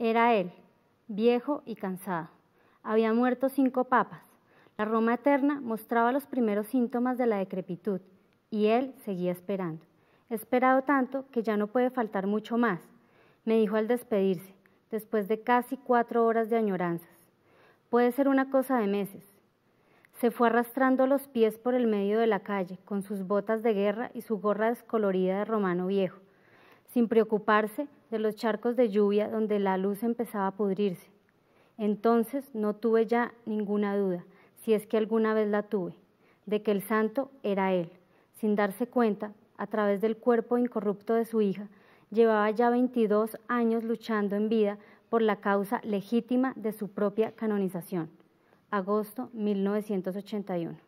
Era él, viejo y cansado. Había muerto cinco papas. La Roma eterna mostraba los primeros síntomas de la decrepitud y él seguía esperando. esperado tanto que ya no puede faltar mucho más, me dijo al despedirse, después de casi cuatro horas de añoranzas. Puede ser una cosa de meses. Se fue arrastrando los pies por el medio de la calle, con sus botas de guerra y su gorra descolorida de romano viejo sin preocuparse de los charcos de lluvia donde la luz empezaba a pudrirse. Entonces no tuve ya ninguna duda, si es que alguna vez la tuve, de que el santo era él. Sin darse cuenta, a través del cuerpo incorrupto de su hija, llevaba ya 22 años luchando en vida por la causa legítima de su propia canonización. Agosto 1981.